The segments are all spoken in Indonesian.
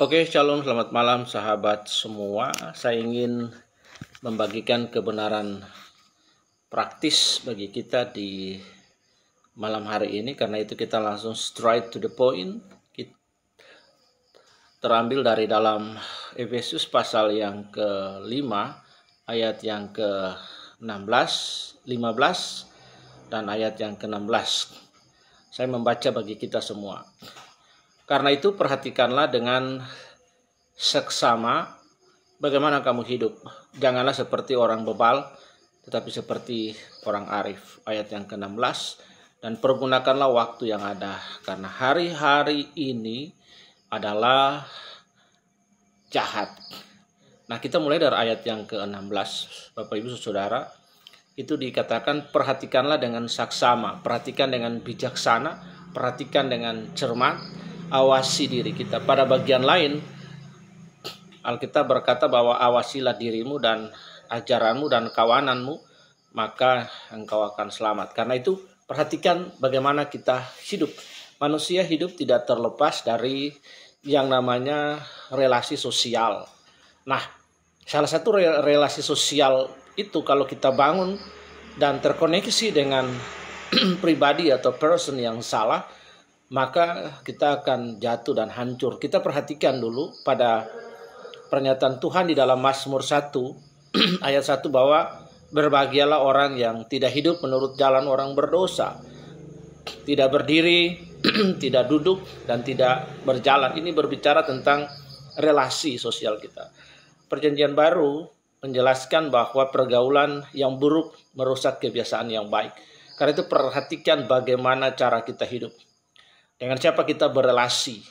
Oke, shalom, selamat malam sahabat semua. Saya ingin membagikan kebenaran praktis bagi kita di malam hari ini karena itu kita langsung straight to the point. Kita terambil dari dalam Efesus pasal yang ke kelima ayat yang ke-16, 15 dan ayat yang ke-16. Saya membaca bagi kita semua. Karena itu perhatikanlah dengan seksama bagaimana kamu hidup. Janganlah seperti orang bebal, tetapi seperti orang arif. Ayat yang ke-16. Dan pergunakanlah waktu yang ada. Karena hari-hari ini adalah jahat. Nah kita mulai dari ayat yang ke-16. Bapak Ibu Saudara, itu dikatakan perhatikanlah dengan saksama. Perhatikan dengan bijaksana, perhatikan dengan cermat awasi diri kita. Pada bagian lain, Alkitab berkata bahwa awasilah dirimu dan ajaranmu dan kawananmu, maka engkau akan selamat. Karena itu, perhatikan bagaimana kita hidup. Manusia hidup tidak terlepas dari yang namanya relasi sosial. Nah, salah satu relasi sosial itu kalau kita bangun dan terkoneksi dengan pribadi atau person yang salah, maka kita akan jatuh dan hancur. Kita perhatikan dulu pada pernyataan Tuhan di dalam Mazmur 1 ayat 1 bahwa berbahagialah orang yang tidak hidup menurut jalan orang berdosa, tidak berdiri, tidak duduk dan tidak berjalan. Ini berbicara tentang relasi sosial kita. Perjanjian baru menjelaskan bahwa pergaulan yang buruk merusak kebiasaan yang baik. Karena itu perhatikan bagaimana cara kita hidup dengan siapa kita berrelasi.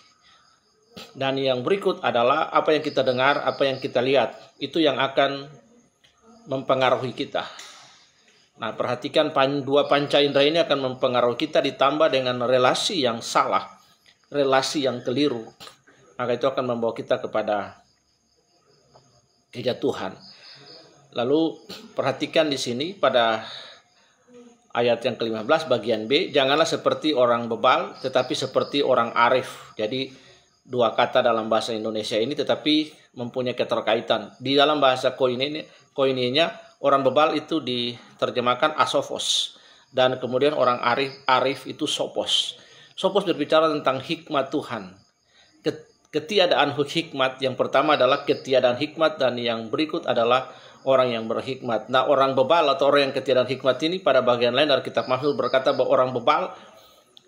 Dan yang berikut adalah apa yang kita dengar, apa yang kita lihat. Itu yang akan mempengaruhi kita. Nah, perhatikan dua panca indera ini akan mempengaruhi kita ditambah dengan relasi yang salah, relasi yang keliru. Maka itu akan membawa kita kepada kejatuhan. Lalu perhatikan di sini pada ayat yang ke-15 bagian B, janganlah seperti orang bebal tetapi seperti orang arif. Jadi dua kata dalam bahasa Indonesia ini tetapi mempunyai keterkaitan. Di dalam bahasa koin koine koininya orang bebal itu diterjemahkan asofos dan kemudian orang arif arif itu sopos. Sopos berbicara tentang hikmat Tuhan ketiadaan hikmat. Yang pertama adalah ketiadaan hikmat dan yang berikut adalah orang yang berhikmat. Nah, orang bebal atau orang yang ketiadaan hikmat ini pada bagian lain dari kitab Mahfud berkata bahwa orang bebal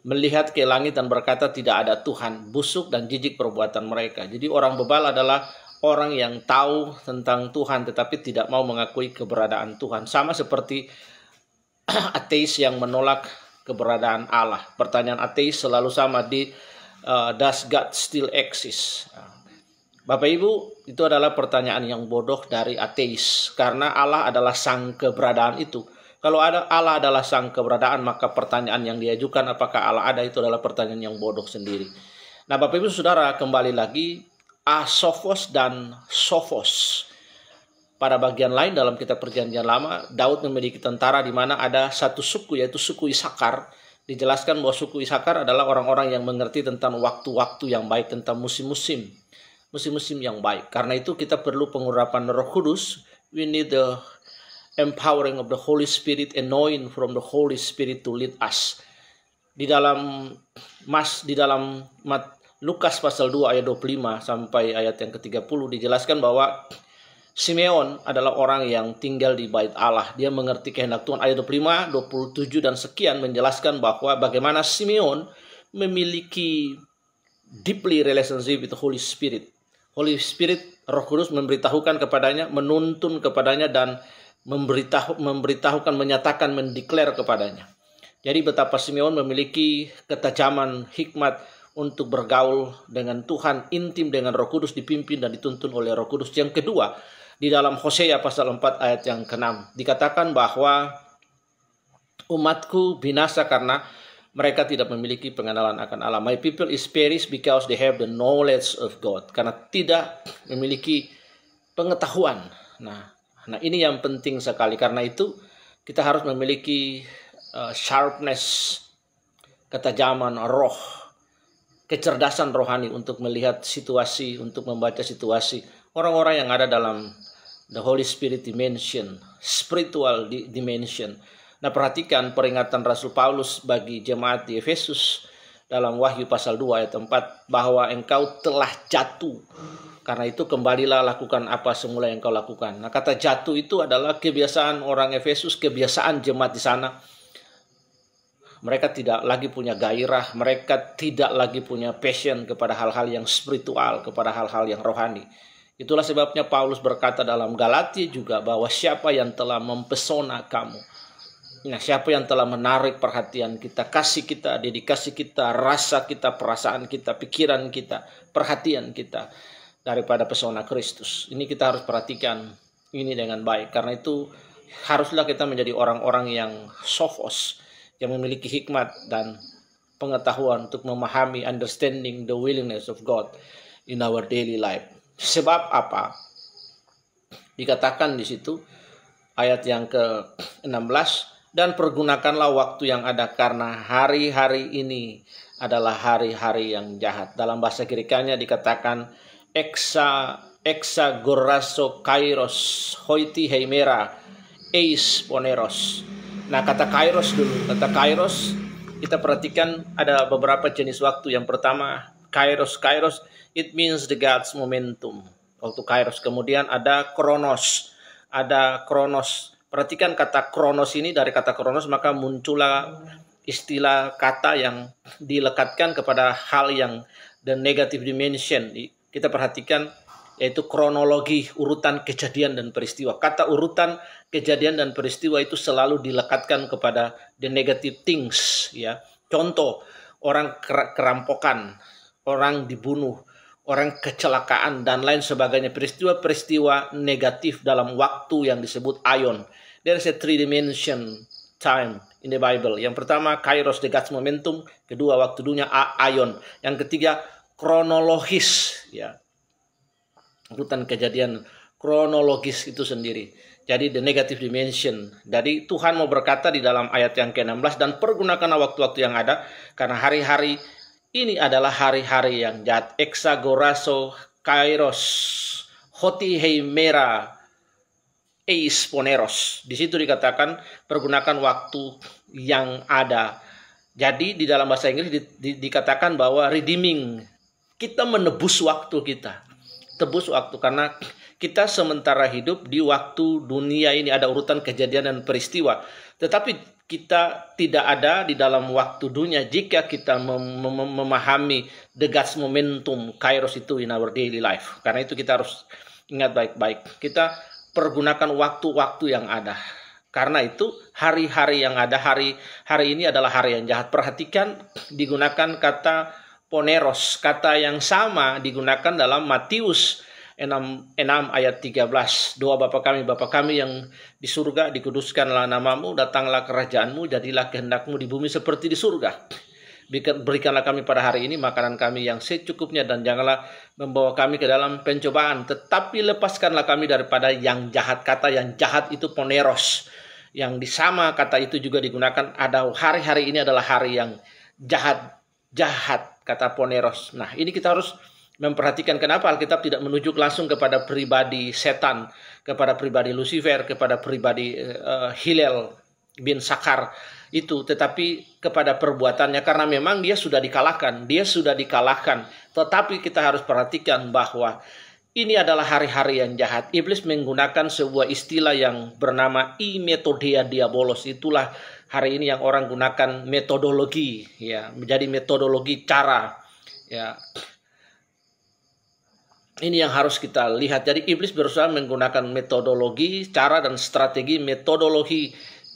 melihat ke langit dan berkata tidak ada Tuhan, busuk dan jijik perbuatan mereka. Jadi orang bebal adalah orang yang tahu tentang Tuhan tetapi tidak mau mengakui keberadaan Tuhan. Sama seperti ateis yang menolak keberadaan Allah. Pertanyaan ateis selalu sama di uh, does God still exist? Bapak Ibu, itu adalah pertanyaan yang bodoh dari ateis karena Allah adalah sang keberadaan itu. Kalau ada Allah adalah sang keberadaan, maka pertanyaan yang diajukan apakah Allah ada itu adalah pertanyaan yang bodoh sendiri. Nah, Bapak Ibu Saudara, kembali lagi asofos dan Sophos. Pada bagian lain dalam kitab Perjanjian Lama, Daud memiliki tentara di mana ada satu suku yaitu suku Isakar dijelaskan bahwa suku Isakar adalah orang-orang yang mengerti tentang waktu-waktu yang baik, tentang musim-musim, musim-musim yang baik. Karena itu kita perlu pengurapan Roh Kudus. We need the empowering of the Holy Spirit, anointing from the Holy Spirit to lead us. Di dalam Mas di dalam Mat, Lukas pasal 2 ayat 25 sampai ayat yang ke-30 dijelaskan bahwa Simeon adalah orang yang tinggal di bait Allah. Dia mengerti kehendak Tuhan. Ayat 25, 27 dan sekian menjelaskan bahwa bagaimana Simeon memiliki deeply relationship with the Holy Spirit. Holy Spirit, Roh Kudus memberitahukan kepadanya, menuntun kepadanya dan memberitahu, memberitahukan, menyatakan, mendeklar kepadanya. Jadi betapa Simeon memiliki ketajaman, hikmat, untuk bergaul dengan Tuhan, intim dengan Roh Kudus, dipimpin dan dituntun oleh Roh Kudus. Yang kedua, di dalam Hosea pasal 4 ayat yang ke-6 dikatakan bahwa umatku binasa karena mereka tidak memiliki pengenalan akan Allah. My people is perish because they have the knowledge of God. Karena tidak memiliki pengetahuan. Nah, nah ini yang penting sekali. Karena itu kita harus memiliki uh, sharpness, ketajaman roh, kecerdasan rohani untuk melihat situasi, untuk membaca situasi orang-orang yang ada dalam the Holy Spirit dimension, spiritual dimension. Nah, perhatikan peringatan Rasul Paulus bagi jemaat di Efesus dalam Wahyu pasal 2 ayat 4 bahwa engkau telah jatuh. Karena itu kembalilah lakukan apa semula yang kau lakukan. Nah, kata jatuh itu adalah kebiasaan orang Efesus, kebiasaan jemaat di sana. Mereka tidak lagi punya gairah, mereka tidak lagi punya passion kepada hal-hal yang spiritual, kepada hal-hal yang rohani. Itulah sebabnya Paulus berkata dalam Galatia juga bahwa siapa yang telah mempesona kamu. Nah, siapa yang telah menarik perhatian kita, kasih kita, dedikasi kita, rasa kita, perasaan kita, pikiran kita, perhatian kita daripada pesona Kristus. Ini kita harus perhatikan ini dengan baik karena itu haruslah kita menjadi orang-orang yang sofos, yang memiliki hikmat dan pengetahuan untuk memahami understanding the willingness of God in our daily life. Sebab apa? Dikatakan di situ ayat yang ke-16 dan pergunakanlah waktu yang ada karena hari-hari ini adalah hari-hari yang jahat. Dalam bahasa Kirikanya dikatakan eksa exagoraso kairos hoiti heimera eis poneros. Nah kata kairos dulu, kata kairos kita perhatikan ada beberapa jenis waktu. Yang pertama Kairos, Kairos, it means the God's momentum. Waktu Kairos. Kemudian ada Kronos. Ada Kronos. Perhatikan kata Kronos ini dari kata Kronos maka muncullah istilah kata yang dilekatkan kepada hal yang the negative dimension. Kita perhatikan yaitu kronologi urutan kejadian dan peristiwa. Kata urutan kejadian dan peristiwa itu selalu dilekatkan kepada the negative things ya. Contoh orang kerampokan orang dibunuh, orang kecelakaan, dan lain sebagainya. Peristiwa-peristiwa negatif dalam waktu yang disebut ion. There is a three dimension time in the Bible. Yang pertama, kairos the God's momentum. Kedua, waktu dunia, ion. Yang ketiga, kronologis. ya Rutan kejadian kronologis itu sendiri. Jadi the negative dimension. Jadi Tuhan mau berkata di dalam ayat yang ke-16 dan pergunakanlah waktu-waktu yang ada karena hari-hari ini adalah hari-hari yang jahat. Exagoraso, Kairos, Hotiheimera, Eis Poneros. Di situ dikatakan pergunakan waktu yang ada. Jadi di dalam bahasa Inggris di, di, dikatakan bahwa redeeming. Kita menebus waktu kita. Tebus waktu karena kita sementara hidup di waktu dunia ini ada urutan kejadian dan peristiwa. Tetapi kita tidak ada di dalam waktu dunia jika kita mem mem memahami the gas momentum kairos itu in our daily life. Karena itu kita harus ingat baik-baik. Kita pergunakan waktu-waktu yang ada. Karena itu hari-hari yang ada hari hari ini adalah hari yang jahat. Perhatikan digunakan kata poneros, kata yang sama digunakan dalam Matius 6, 6 ayat 13. Doa Bapa kami, Bapa kami yang di surga, dikuduskanlah namamu, datanglah kerajaanmu, jadilah kehendakmu di bumi seperti di surga. Berikanlah kami pada hari ini makanan kami yang secukupnya dan janganlah membawa kami ke dalam pencobaan. Tetapi lepaskanlah kami daripada yang jahat. Kata yang jahat itu poneros. Yang di sama kata itu juga digunakan ada hari-hari ini adalah hari yang jahat. Jahat kata poneros. Nah ini kita harus memperhatikan kenapa Alkitab tidak menunjuk langsung kepada pribadi setan, kepada pribadi Lucifer, kepada pribadi uh, Hillel bin Sakar itu, tetapi kepada perbuatannya karena memang dia sudah dikalahkan, dia sudah dikalahkan. Tetapi kita harus perhatikan bahwa ini adalah hari-hari yang jahat. Iblis menggunakan sebuah istilah yang bernama i metodia diabolos. Itulah hari ini yang orang gunakan metodologi ya, menjadi metodologi cara ya ini yang harus kita lihat. Jadi iblis berusaha menggunakan metodologi, cara dan strategi metodologi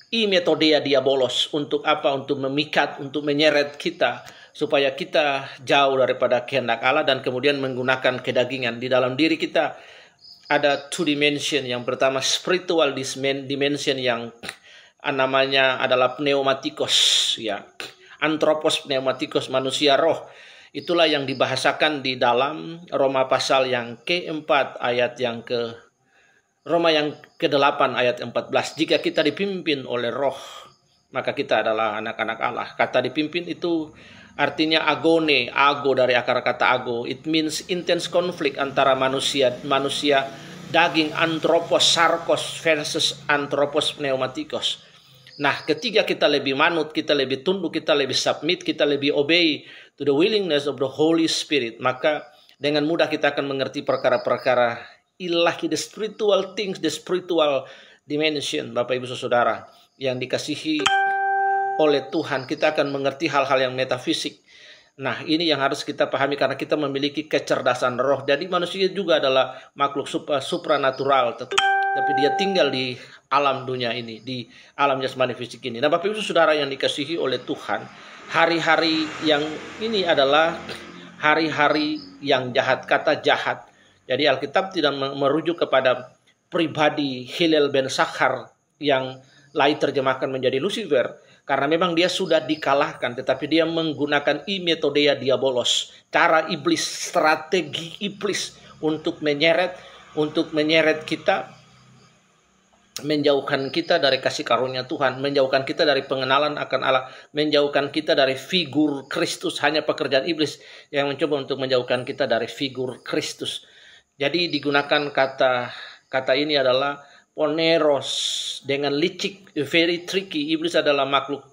i metodea diabolos untuk apa? Untuk memikat, untuk menyeret kita supaya kita jauh daripada kehendak Allah dan kemudian menggunakan kedagingan di dalam diri kita ada two dimension. Yang pertama spiritual dimension yang namanya adalah pneumatikos ya. Antropos pneumatikos manusia roh Itulah yang dibahasakan di dalam Roma pasal yang ke-4 ayat yang ke Roma yang ke-8 ayat 14. Jika kita dipimpin oleh roh, maka kita adalah anak-anak Allah. Kata dipimpin itu artinya agone, ago dari akar kata ago. It means intense conflict antara manusia manusia daging antropos sarkos versus antropos pneumatikos Nah, ketika kita lebih manut, kita lebih tunduk, kita lebih submit, kita lebih obey to the willingness of the Holy Spirit, maka dengan mudah kita akan mengerti perkara-perkara ilahi the spiritual things, the spiritual dimension, Bapak Ibu Saudara, yang dikasihi oleh Tuhan, kita akan mengerti hal-hal yang metafisik. Nah, ini yang harus kita pahami karena kita memiliki kecerdasan roh. Jadi manusia juga adalah makhluk supranatural. Tetapi tapi dia tinggal di alam dunia ini, di alam jasmani fisik ini. Nah, Bapak Ibu Saudara yang dikasihi oleh Tuhan, hari-hari yang ini adalah hari-hari yang jahat, kata jahat. Jadi Alkitab tidak merujuk kepada pribadi Hillel ben Sakhar yang lain terjemahkan menjadi Lucifer, karena memang dia sudah dikalahkan tetapi dia menggunakan i metodea diabolos cara iblis strategi iblis untuk menyeret untuk menyeret kita menjauhkan kita dari kasih karunia Tuhan, menjauhkan kita dari pengenalan akan Allah, menjauhkan kita dari figur Kristus, hanya pekerjaan iblis yang mencoba untuk menjauhkan kita dari figur Kristus. Jadi digunakan kata kata ini adalah poneros dengan licik, very tricky. Iblis adalah makhluk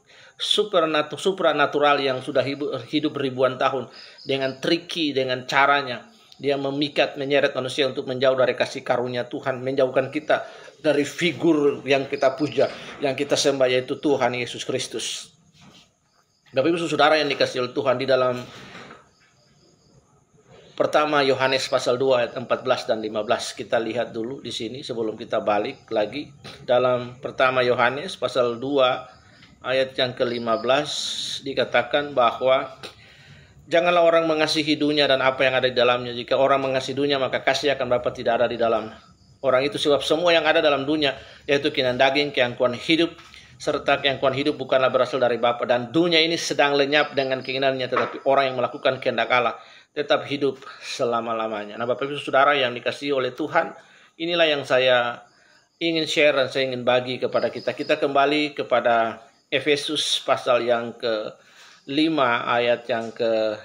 supranatural yang sudah hidup ribuan tahun dengan tricky dengan caranya. Dia memikat, menyeret manusia untuk menjauh dari kasih karunia Tuhan, menjauhkan kita dari figur yang kita puja, yang kita sembah yaitu Tuhan Yesus Kristus. Bapak Ibu Saudara yang dikasih oleh Tuhan di dalam pertama Yohanes pasal 2 ayat 14 dan 15 kita lihat dulu di sini sebelum kita balik lagi dalam pertama Yohanes pasal 2 ayat yang ke-15 dikatakan bahwa janganlah orang mengasihi dunia dan apa yang ada di dalamnya jika orang mengasihi dunia maka kasih akan Bapa tidak ada di dalamnya Orang itu sebab semua yang ada dalam dunia, yaitu kinan daging, keangkuhan hidup, serta keangkuhan hidup bukanlah berasal dari Bapa dan dunia ini sedang lenyap dengan keinginannya tetapi orang yang melakukan kehendak Allah tetap hidup selama-lamanya. Nah, Bapak Ibu Saudara yang dikasih oleh Tuhan, inilah yang saya ingin share dan saya ingin bagi kepada kita. Kita kembali kepada Efesus pasal yang ke-5 ayat yang ke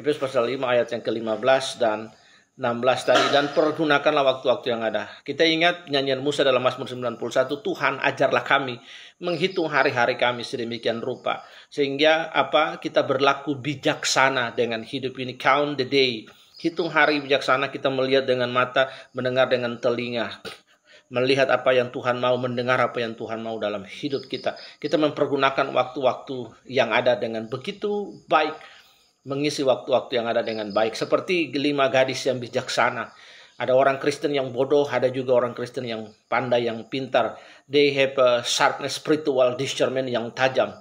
Efesus pasal 5 ayat yang ke-15 dan 16 tadi dan pergunakanlah waktu-waktu yang ada. Kita ingat nyanyian Musa dalam Mazmur 91, Tuhan ajarlah kami menghitung hari-hari kami sedemikian rupa sehingga apa kita berlaku bijaksana dengan hidup ini count the day. Hitung hari bijaksana kita melihat dengan mata, mendengar dengan telinga, melihat apa yang Tuhan mau, mendengar apa yang Tuhan mau dalam hidup kita. Kita mempergunakan waktu-waktu yang ada dengan begitu baik mengisi waktu-waktu yang ada dengan baik. Seperti lima gadis yang bijaksana. Ada orang Kristen yang bodoh, ada juga orang Kristen yang pandai, yang pintar. They have a sharpness spiritual discernment yang tajam.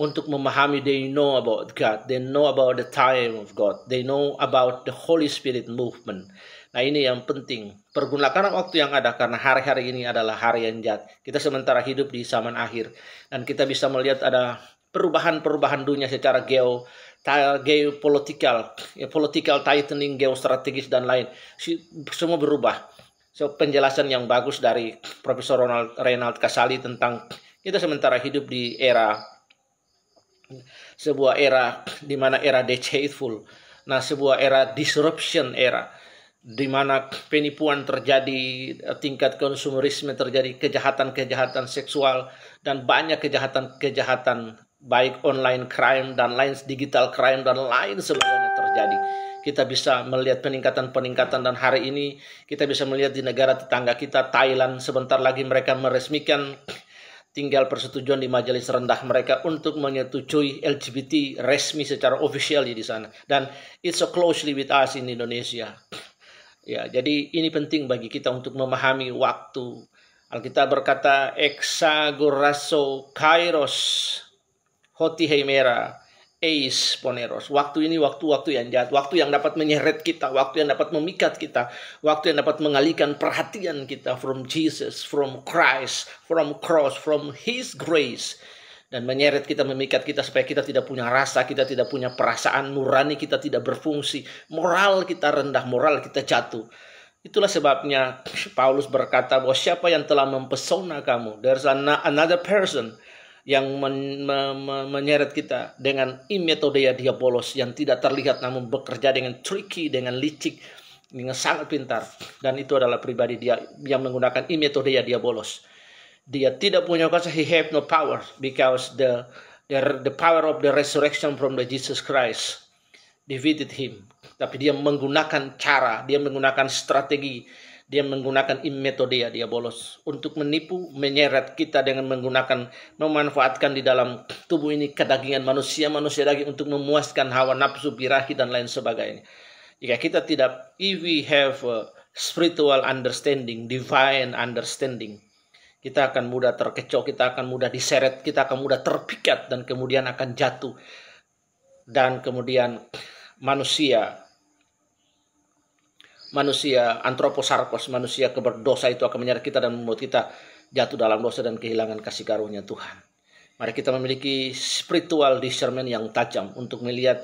Untuk memahami, they know about God. They know about the time of God. They know about the Holy Spirit movement. Nah ini yang penting. Pergunakan waktu yang ada karena hari-hari ini adalah hari yang jahat. Kita sementara hidup di zaman akhir. Dan kita bisa melihat ada perubahan-perubahan dunia secara geo geopolitikal, ya, political tightening, geostrategis dan lain. Semua berubah. So, penjelasan yang bagus dari Profesor Ronald Reynald Kasali tentang kita sementara hidup di era sebuah era di mana era deceitful. Nah, sebuah era disruption era di mana penipuan terjadi, tingkat konsumerisme terjadi, kejahatan-kejahatan seksual dan banyak kejahatan-kejahatan baik online crime dan lain digital crime dan lain sebagainya terjadi. Kita bisa melihat peningkatan-peningkatan dan hari ini kita bisa melihat di negara tetangga kita Thailand sebentar lagi mereka meresmikan tinggal persetujuan di majelis rendah mereka untuk menyetujui LGBT resmi secara official di sana dan it's so closely with us in Indonesia. Ya, jadi ini penting bagi kita untuk memahami waktu. Alkitab berkata exagoraso kairos hoti heimera, eis poneros. Waktu ini waktu-waktu yang jahat, waktu yang dapat menyeret kita, waktu yang dapat memikat kita, waktu yang dapat mengalihkan perhatian kita from Jesus, from Christ, from cross, from his grace dan menyeret kita memikat kita supaya kita tidak punya rasa, kita tidak punya perasaan, nurani kita tidak berfungsi, moral kita rendah, moral kita jatuh. Itulah sebabnya Paulus berkata bahwa siapa yang telah mempesona kamu, there's another person yang men, me, me, menyeret kita dengan imetodeia ya diabolos yang tidak terlihat namun bekerja dengan tricky, dengan licik, dengan sangat pintar. Dan itu adalah pribadi dia yang menggunakan imetodeia ya diabolos. Dia tidak punya kuasa, he have no power because the, the, the power of the resurrection from the Jesus Christ defeated him. Tapi dia menggunakan cara, dia menggunakan strategi, dia menggunakan metode ya dia bolos untuk menipu menyeret kita dengan menggunakan memanfaatkan di dalam tubuh ini kedagingan manusia manusia lagi untuk memuaskan hawa nafsu birahi dan lain sebagainya jika kita tidak if we have spiritual understanding divine understanding kita akan mudah terkecoh kita akan mudah diseret kita akan mudah terpikat dan kemudian akan jatuh dan kemudian manusia manusia antroposarkos, manusia keberdosa itu akan menyeret kita dan membuat kita jatuh dalam dosa dan kehilangan kasih karunia Tuhan. Mari kita memiliki spiritual discernment yang tajam untuk melihat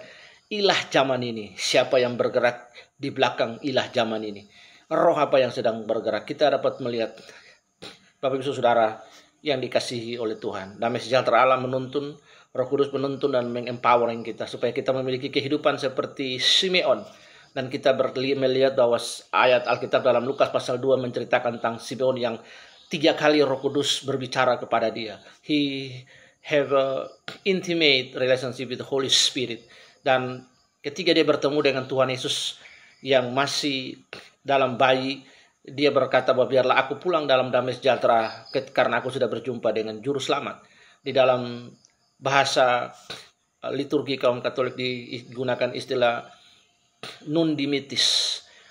ilah zaman ini, siapa yang bergerak di belakang ilah zaman ini. Roh apa yang sedang bergerak, kita dapat melihat Bapak Ibu Saudara yang dikasihi oleh Tuhan. Damai sejahtera Allah menuntun, Roh Kudus menuntun dan mengempowering kita supaya kita memiliki kehidupan seperti Simeon dan kita melihat bahwa ayat Alkitab dalam Lukas pasal 2 menceritakan tentang Simeon yang tiga kali Roh Kudus berbicara kepada dia. He have a intimate relationship with the Holy Spirit dan ketika dia bertemu dengan Tuhan Yesus yang masih dalam bayi dia berkata bahwa biarlah aku pulang dalam damai sejahtera karena aku sudah berjumpa dengan juru selamat di dalam bahasa uh, liturgi kaum Katolik digunakan istilah nun dimitis.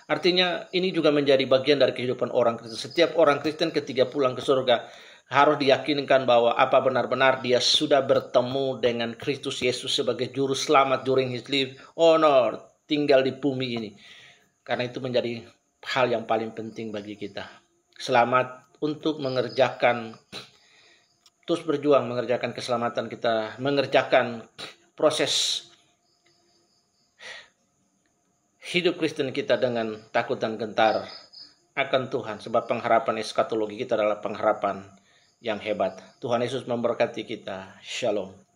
Artinya ini juga menjadi bagian dari kehidupan orang Kristen. Setiap orang Kristen ketika pulang ke surga harus diyakinkan bahwa apa benar-benar dia sudah bertemu dengan Kristus Yesus sebagai juru selamat during his life Honor, tinggal di bumi ini. Karena itu menjadi hal yang paling penting bagi kita. Selamat untuk mengerjakan terus berjuang mengerjakan keselamatan kita, mengerjakan proses hidup Kristen kita dengan takut dan gentar akan Tuhan sebab pengharapan eskatologi kita adalah pengharapan yang hebat. Tuhan Yesus memberkati kita. Shalom.